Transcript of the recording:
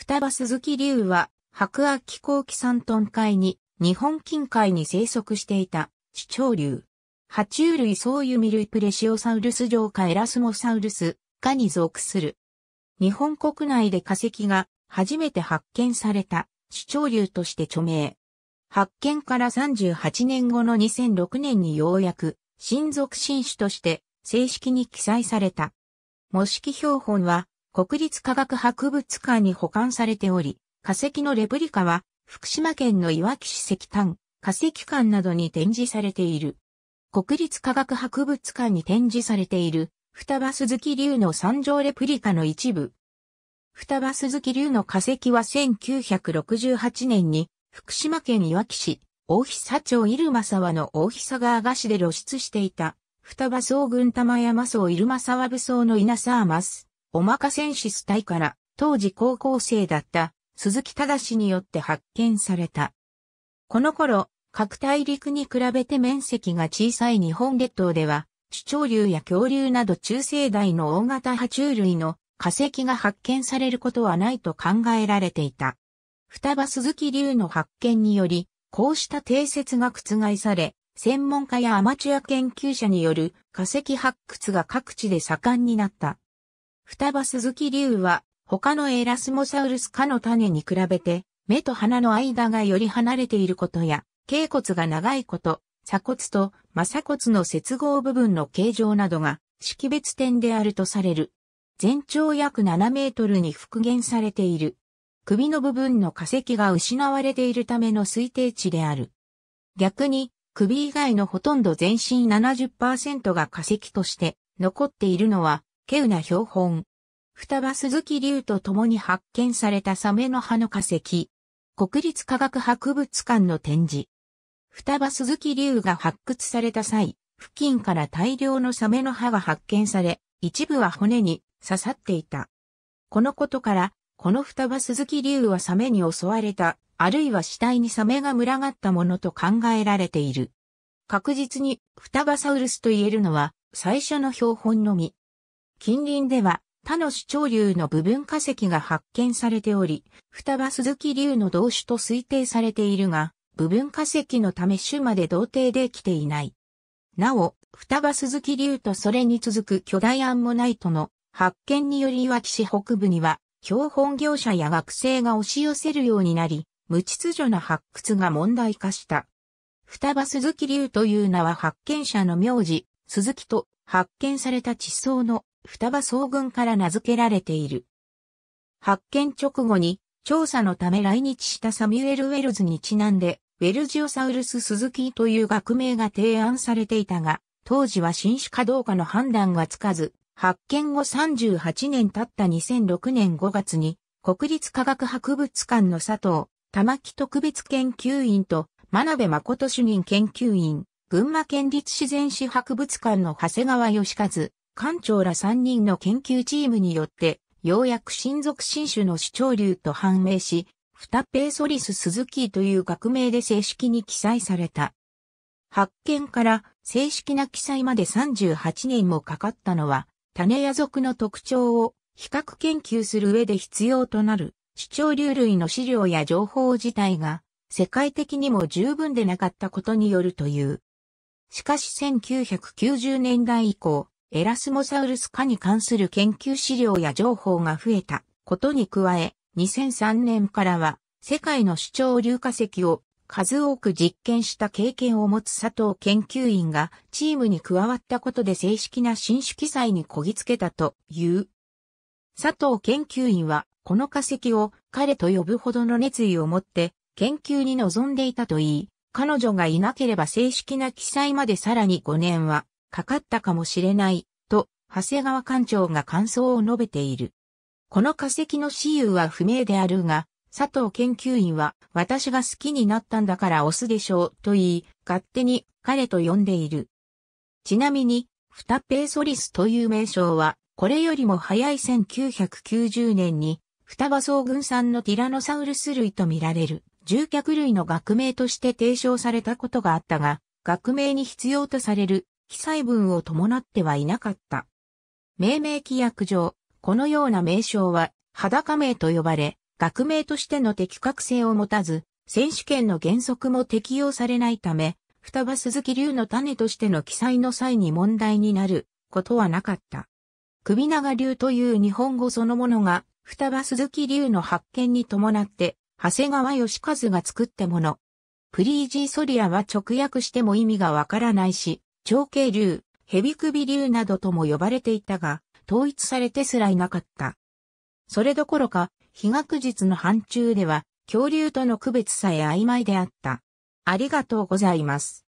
双葉鈴木竜は、白亜紀後期山屯海に、日本近海に生息していた、地鳥竜。爬虫類ソウユミ類プレシオサウルス上科エラスモサウルス、科に属する。日本国内で化石が初めて発見された、地鳥竜として著名。発見から38年後の2006年にようやく、新属新種として正式に記載された。模式標本は国立科学博物館に保管されており、化石のレプリカは福島県のいわき市石炭、化石館などに展示されている。国立科学博物館に展示されている、双葉鈴木流の三条レプリカの一部。双葉鈴木流の化石は1968年に福島県いわき市、大久町入間沢の大久川菓子で露出していた、双葉総軍玉山荘入間沢武装の稲沢マス。おまかせんしス隊から、当時高校生だった鈴木忠によって発見された。この頃、各大陸に比べて面積が小さい日本列島では、主張流や恐竜など中生代の大型爬虫類の化石が発見されることはないと考えられていた。双葉鈴木流の発見により、こうした定説が覆され、専門家やアマチュア研究者による化石発掘が各地で盛んになった。双葉鈴木竜は、他のエラスモサウルス科の種に比べて、目と鼻の間がより離れていることや、頸骨が長いこと、鎖骨と鎖骨の接合部分の形状などが識別点であるとされる。全長約7メートルに復元されている。首の部分の化石が失われているための推定値である。逆に、首以外のほとんど全身70%が化石として残っているのは稀有な標本。双葉鈴木竜と共に発見されたサメの葉の化石。国立科学博物館の展示。双葉鈴木竜が発掘された際、付近から大量のサメの歯が発見され、一部は骨に刺さっていた。このことから、この双葉鈴木竜はサメに襲われた、あるいは死体にサメが群がったものと考えられている。確実に双葉サウルスと言えるのは、最初の標本のみ。近隣では他の主張流の部分化石が発見されており、双葉鈴木流の同種と推定されているが、部分化石のため種まで同定できていない。なお、双葉鈴木流とそれに続く巨大アンモナイトの発見によりいわき市北部には、標本業者や学生が押し寄せるようになり、無秩序な発掘が問題化した。双葉鈴木流という名は発見者の名字、鈴木と発見された地層の双葉総群から名付けられている。発見直後に調査のため来日したサミュエル・ウェルズにちなんで、ウェルジオサウルス・スズキという学名が提案されていたが、当時は新種かどうかの判断がつかず、発見後38年経った2006年5月に、国立科学博物館の佐藤、玉木特別研究員と、真鍋誠主任研究員、群馬県立自然史博物館の長谷川義和、館長ら3人の研究チームによって、ようやく新属新種の主張流と判明し、フタペーソリス・スズキーという学名で正式に記載された。発見から正式な記載まで38年もかかったのは、種屋族の特徴を比較研究する上で必要となる、主張流類の資料や情報自体が、世界的にも十分でなかったことによるという。しかし1990年代以降、エラスモサウルス科に関する研究資料や情報が増えたことに加え、2003年からは世界の主張流化石を数多く実験した経験を持つ佐藤研究員がチームに加わったことで正式な新種記載にこぎつけたという。佐藤研究員はこの化石を彼と呼ぶほどの熱意を持って研究に臨んでいたといい、彼女がいなければ正式な記載までさらに5年はかかったかもしれない、と、長谷川館長が感想を述べている。この化石の私有は不明であるが、佐藤研究員は私が好きになったんだからオスでしょうと言い、勝手に彼と呼んでいる。ちなみに、フタペーソリスという名称は、これよりも早い1990年に、フバソウ群産のティラノサウルス類と見られる、獣脚類の学名として提唱されたことがあったが、学名に必要とされる被載分を伴ってはいなかった。命名規約上、このような名称は裸名と呼ばれ、学名としての適格性を持たず、選手権の原則も適用されないため、双葉鈴木龍の種としての記載の際に問題になることはなかった。首長龍という日本語そのものが、双葉鈴木龍の発見に伴って、長谷川義和が作ったもの。プリージーソリアは直訳しても意味がわからないし、長径竜、蛇首竜などとも呼ばれていたが、統一されてすらいなかった。それどころか、非学術の範疇では、恐竜との区別さえ曖昧であった。ありがとうございます。